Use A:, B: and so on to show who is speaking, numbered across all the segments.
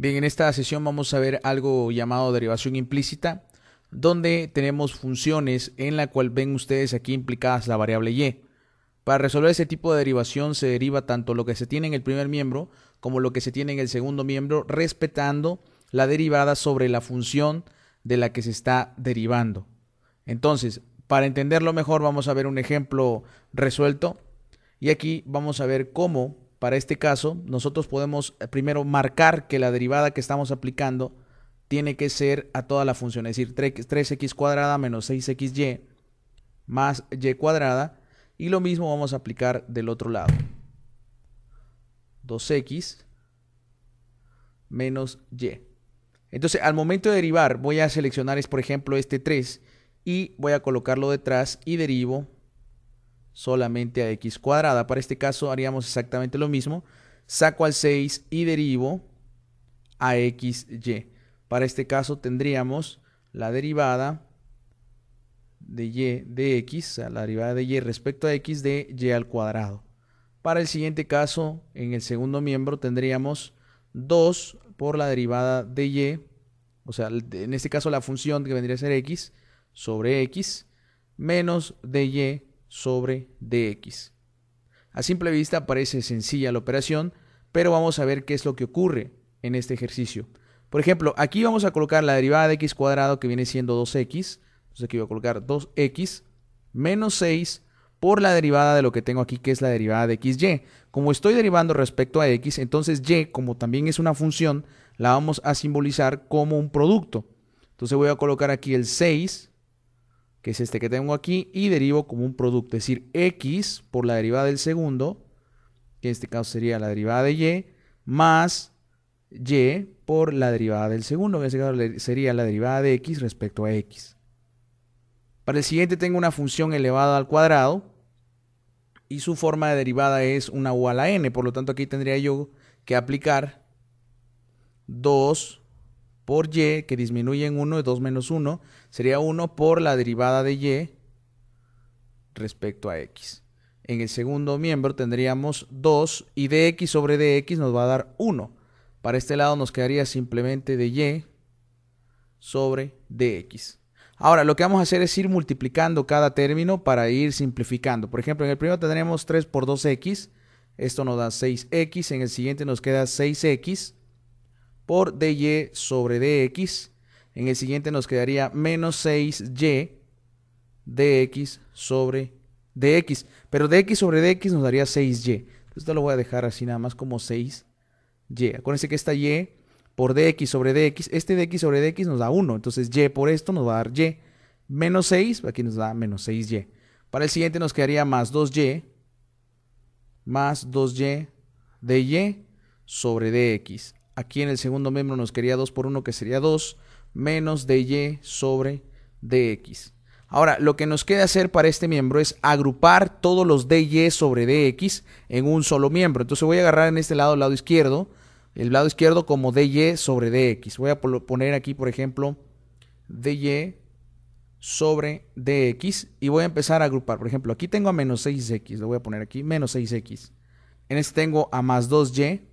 A: Bien, en esta sesión vamos a ver algo llamado derivación implícita, donde tenemos funciones en la cual ven ustedes aquí implicadas la variable y. Para resolver ese tipo de derivación se deriva tanto lo que se tiene en el primer miembro como lo que se tiene en el segundo miembro, respetando la derivada sobre la función de la que se está derivando. Entonces, para entenderlo mejor vamos a ver un ejemplo resuelto y aquí vamos a ver cómo para este caso, nosotros podemos eh, primero marcar que la derivada que estamos aplicando tiene que ser a toda la función, es decir, 3x cuadrada menos 6xy más y cuadrada. Y lo mismo vamos a aplicar del otro lado. 2x menos y. Entonces, al momento de derivar, voy a seleccionar, es por ejemplo, este 3 y voy a colocarlo detrás y derivo solamente a x cuadrada. Para este caso haríamos exactamente lo mismo. Saco al 6 y derivo a xy. Para este caso tendríamos la derivada de y de x, la derivada de y respecto a x de y al cuadrado. Para el siguiente caso, en el segundo miembro tendríamos 2 por la derivada de y, o sea, en este caso la función que vendría a ser x sobre x, menos de y sobre dx. A simple vista parece sencilla la operación, pero vamos a ver qué es lo que ocurre en este ejercicio. Por ejemplo, aquí vamos a colocar la derivada de x cuadrado que viene siendo 2x. Entonces aquí voy a colocar 2x menos 6 por la derivada de lo que tengo aquí, que es la derivada de xy. Como estoy derivando respecto a x, entonces y, como también es una función, la vamos a simbolizar como un producto. Entonces voy a colocar aquí el 6 que es este que tengo aquí, y derivo como un producto, es decir, x por la derivada del segundo, que en este caso sería la derivada de y, más y por la derivada del segundo, que en este caso sería la derivada de x respecto a x. Para el siguiente tengo una función elevada al cuadrado y su forma de derivada es una u a la n, por lo tanto aquí tendría yo que aplicar 2 por y, que disminuye en 1, 2 menos 1, sería 1 por la derivada de y respecto a x. En el segundo miembro tendríamos 2 y dx sobre dx nos va a dar 1. Para este lado nos quedaría simplemente de y sobre dx. Ahora, lo que vamos a hacer es ir multiplicando cada término para ir simplificando. Por ejemplo, en el primero tendríamos 3 por 2x. Esto nos da 6x. En el siguiente nos queda 6x por dy sobre dx. En el siguiente nos quedaría menos 6y dx sobre dx. Pero dx sobre dx nos daría 6y. Esto lo voy a dejar así nada más como 6y. Acuérdense que esta y por dx sobre dx, este dx sobre dx nos da 1. Entonces y por esto nos va a dar y. Menos 6, aquí nos da menos 6y. Para el siguiente nos quedaría más 2y. Más 2y de y sobre dx. Aquí en el segundo miembro nos quería 2 por 1, que sería 2, menos dy sobre dx. Ahora, lo que nos queda hacer para este miembro es agrupar todos los dy sobre dx en un solo miembro. Entonces voy a agarrar en este lado, el lado izquierdo, el lado izquierdo como dy sobre dx. Voy a poner aquí, por ejemplo, dy sobre dx y voy a empezar a agrupar. Por ejemplo, aquí tengo a menos 6x, lo voy a poner aquí, menos 6x. En este tengo a más 2y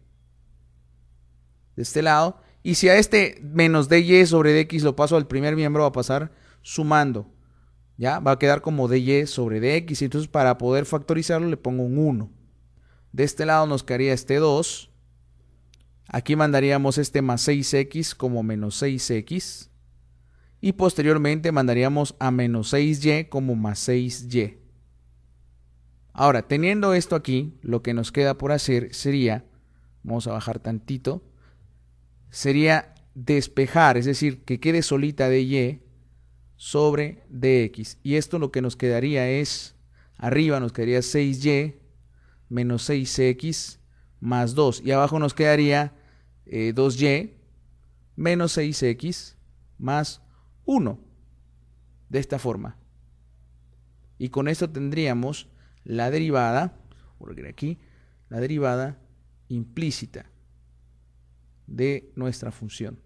A: de este lado. Y si a este menos dy sobre dx lo paso al primer miembro, va a pasar sumando. ¿Ya? Va a quedar como dy sobre dx. Entonces, para poder factorizarlo, le pongo un 1. De este lado nos quedaría este 2. Aquí mandaríamos este más 6x como menos 6x. Y posteriormente mandaríamos a menos 6y como más 6y. Ahora, teniendo esto aquí, lo que nos queda por hacer sería, vamos a bajar tantito, sería despejar, es decir, que quede solita de y e sobre dx. Y esto lo que nos quedaría es, arriba nos quedaría 6y menos 6x más 2. Y abajo nos quedaría 2y eh, menos 6x más 1. De esta forma. Y con esto tendríamos la derivada, por aquí, la derivada implícita de nuestra función.